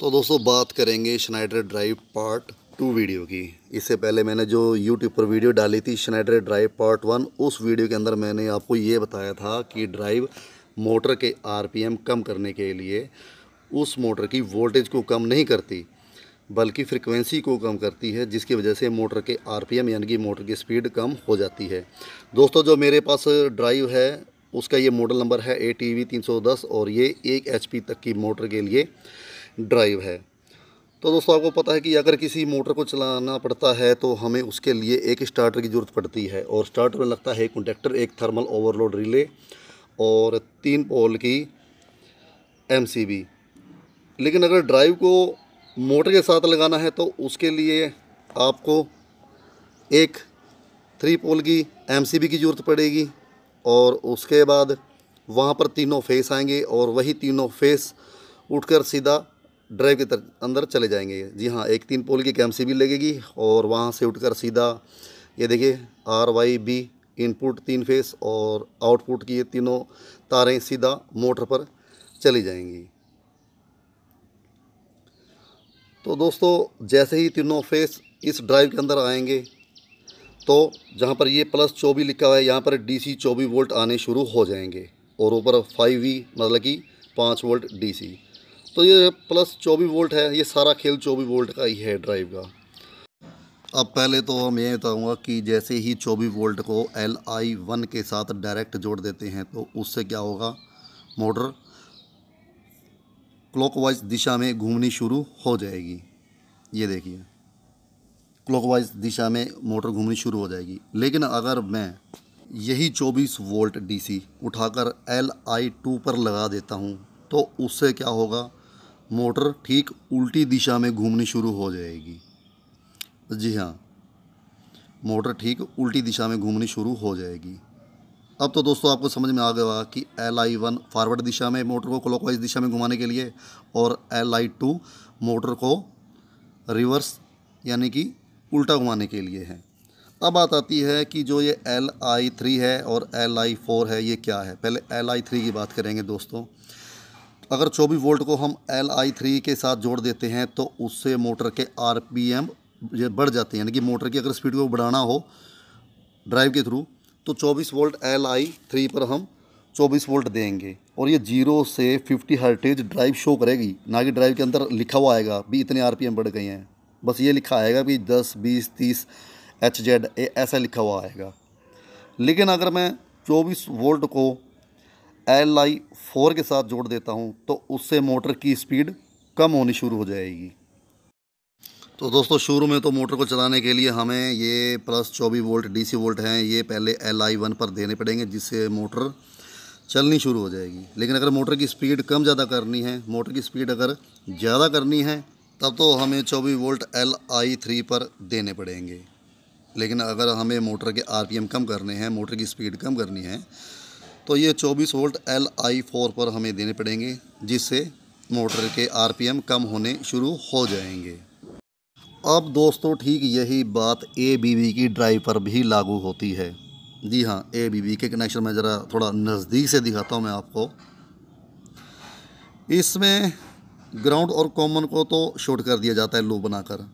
तो दोस्तों बात करेंगे Schneider drive part two video की इससे पहले मैंने जो यूट्यूब पर वीडियो डाली थी शनाइडर ड्राइव पार्ट वन उस वीडियो के अंदर मैंने आपको ये बताया था कि ड्राइव मोटर के आरपीएम कम करने के लिए उस मोटर की वोल्टेज को कम नहीं करती बल्कि फ्रिक्वेंसी को कम करती है जिसकी वजह से मोटर के आरपीएम यानी कि मोटर की स्पीड कम हो जाती है दोस्तों जो मेरे पास ड्राइव है उसका ये मॉडल नंबर है ए टी वी तीन सौ दस और ये एक एच पी तक की मोटर के लिए ड्राइव है तो दोस्तों आपको पता है कि अगर किसी मोटर को चलाना पड़ता है तो हमें उसके लिए एक स्टार्टर की ज़रूरत पड़ती है और स्टार्टर में लगता है एक कंडक्टर एक थर्मल ओवरलोड रिले और तीन पोल की एम लेकिन अगर ड्राइव को मोटर के साथ लगाना है तो उसके लिए आपको एक थ्री पोल की एम की ज़रूरत पड़ेगी और उसके बाद वहाँ पर तीनों फेस आएंगे और वही तीनों फेस उठकर सीधा ड्राइव के अंदर चले जाएंगे जी हाँ एक तीन पोल की कैम सी भी लगेगी और वहाँ से उठकर सीधा ये देखिए आर वाई बी इनपुट तीन फेस और आउटपुट की ये तीनों तारें सीधा मोटर पर चली जाएंगी तो दोस्तों जैसे ही तीनों फेस इस ड्राइव के अंदर आएंगे तो जहाँ पर ये प्लस चौबीस लिखा हुआ है यहाँ पर डीसी सी वोल्ट आने शुरू हो जाएंगे और ऊपर फाइव वी मतलब कि पाँच वोल्ट डीसी तो ये प्लस चौबीस वोल्ट है ये सारा खेल चौबीस वोल्ट का ही है ड्राइव का अब पहले तो मैं ये बताऊँगा कि जैसे ही 24 वोल्ट को एल आई वन के साथ डायरेक्ट जोड़ देते हैं तो उससे क्या होगा मोटर क्लॉकवाइज दिशा में घूमनी शुरू हो जाएगी ये देखिए क्लॉकवाइज दिशा में मोटर घूमनी शुरू हो जाएगी लेकिन अगर मैं यही 24 वोल्ट डीसी उठाकर एल आई टू पर लगा देता हूँ तो उससे क्या होगा मोटर ठीक उल्टी दिशा में घूमनी शुरू हो जाएगी जी हाँ मोटर ठीक उल्टी दिशा में घूमनी शुरू हो जाएगी अब तो दोस्तों आपको समझ में आ गया होगा कि एल आई वन फारवर्ड दिशा में मोटर को क्लॉकवाइज दिशा में घुमाने के लिए और एल आई टू मोटर को रिवर्स यानी कि उल्टा घुमाने के लिए है अब बात आती है कि जो ये एल आई थ्री है और एल आई फोर है ये क्या है पहले एल आई थ्री की बात करेंगे दोस्तों अगर 24 वोल्ट को हम एल आई थ्री के साथ जोड़ देते हैं तो उससे मोटर के आर पी एम बढ़ जाते हैं यानी कि मोटर की अगर स्पीड को बढ़ाना हो ड्राइव के थ्रू तो 24 वोल्ट एल आई थ्री पर हम 24 वोल्ट देंगे और ये जीरो से 50 हर्टेज ड्राइव शो करेगी ना कि ड्राइव के अंदर लिखा हुआ आएगा भी इतने आर पी एम बढ़ गए हैं बस ये लिखा आएगा कि दस बीस तीस एच जेड ऐसा लिखा हुआ आएगा लेकिन अगर मैं चौबीस वोल्ट को एल आई फोर के साथ जोड़ देता हूँ तो उससे मोटर की स्पीड कम होनी शुरू हो जाएगी तो दोस्तों शुरू में तो मोटर को चलाने के लिए हमें ये प्लस चौबीस वोल्ट डीसी वोल्ट हैं ये पहले एल आई वन पर देने पड़ेंगे जिससे मोटर चलनी शुरू हो जाएगी लेकिन अगर मोटर की स्पीड कम ज़्यादा करनी है मोटर की स्पीड अगर ज़्यादा करनी है तब तो हमें चौबीस वोल्ट एल आई थ्री पर देने पड़ेंगे लेकिन अगर हमें मोटर के एम कम करने हैं मोटर की स्पीड कम करनी है तो ये 24 वोल्ट एल आई फोर पर हमें देने पड़ेंगे जिससे मोटर के आरपीएम कम होने शुरू हो जाएंगे अब दोस्तों ठीक यही बात ए बी की ड्राइव पर भी लागू होती है जी हाँ ए बी के कनेक्शन में ज़रा थोड़ा नज़दीक से दिखाता हूँ मैं आपको इसमें ग्राउंड और कॉमन को तो शॉर्ट कर दिया जाता है लो बनाकर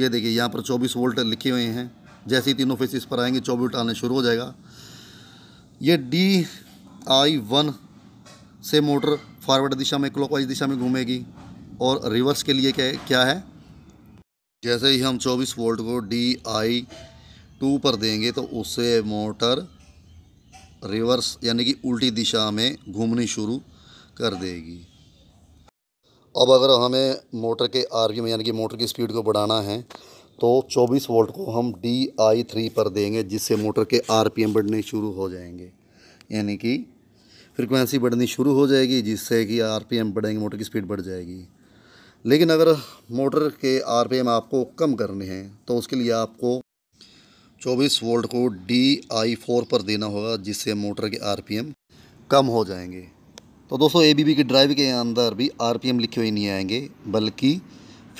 ये देखिए यहाँ पर 24 वोल्ट लिखे हुए हैं जैसे ही तीनों फेसिस पर आएंगे 24 वोल्ट आने शुरू हो जाएगा ये डी आई वन से मोटर फॉरवर्ड दिशा में क्लॉकवाइज दिशा में घूमेगी और रिवर्स के लिए क्या क्या है जैसे ही हम 24 वोल्ट को डी आई टू पर देंगे तो उससे मोटर रिवर्स यानी कि उल्टी दिशा में घूमनी शुरू कर देगी अब अगर हमें मोटर के आरपीएम यानी कि मोटर की स्पीड को बढ़ाना है तो 24 वोल्ट को हम डी आई थ्री पर देंगे जिससे मोटर के आरपीएम बढ़ने शुरू हो जाएंगे यानी कि फ्रिक्वेंसी बढ़नी शुरू हो जाएगी जिससे कि आरपीएम बढ़ेंगे मोटर की स्पीड बढ़ जाएगी लेकिन अगर मोटर के आरपीएम आपको कम करने हैं तो उसके लिए आपको 24 वोल्ट को डी आई फोर पर देना होगा जिससे मोटर के एम कम हो जाएंगे तो दोस्तों ए बी के ड्राइव के अंदर भी एम लिखे हुए नहीं आएंगे बल्कि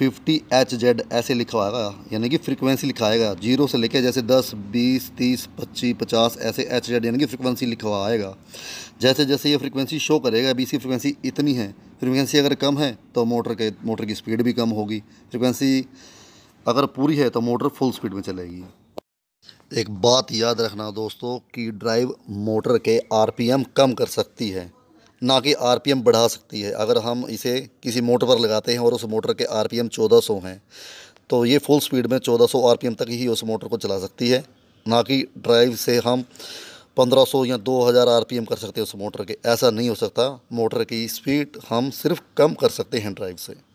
फिफ्टी एच जेड ऐसे लिखवाएगा यानी कि फ्रीक्वेंसी लिखाएगा जीरो से लेकर जैसे दस बीस तीस पच्चीस पचास ऐसे एच जेड यानी कि फ्रीक्वेंसी लिखवाएगा जैसे जैसे ये फ्रीक्वेंसी शो करेगा अभी इसकी फ्रीक्वेंसी इतनी है फ्रीक्वेंसी अगर कम है तो मोटर के मोटर की स्पीड भी कम होगी फ्रीक्वेंसी अगर पूरी है तो मोटर फुल स्पीड में चलेगी एक बात याद रखना दोस्तों कि ड्राइव मोटर के आर कम कर सकती है ना कि आरपीएम बढ़ा सकती है अगर हम इसे किसी मोटर पर लगाते हैं और उस मोटर के आरपीएम 1400 हैं तो ये फुल स्पीड में 1400 आरपीएम तक ही उस मोटर को चला सकती है ना कि ड्राइव से हम 1500 या 2000 आरपीएम कर सकते हैं उस मोटर के ऐसा नहीं हो सकता मोटर की स्पीड हम सिर्फ कम कर सकते हैं ड्राइव से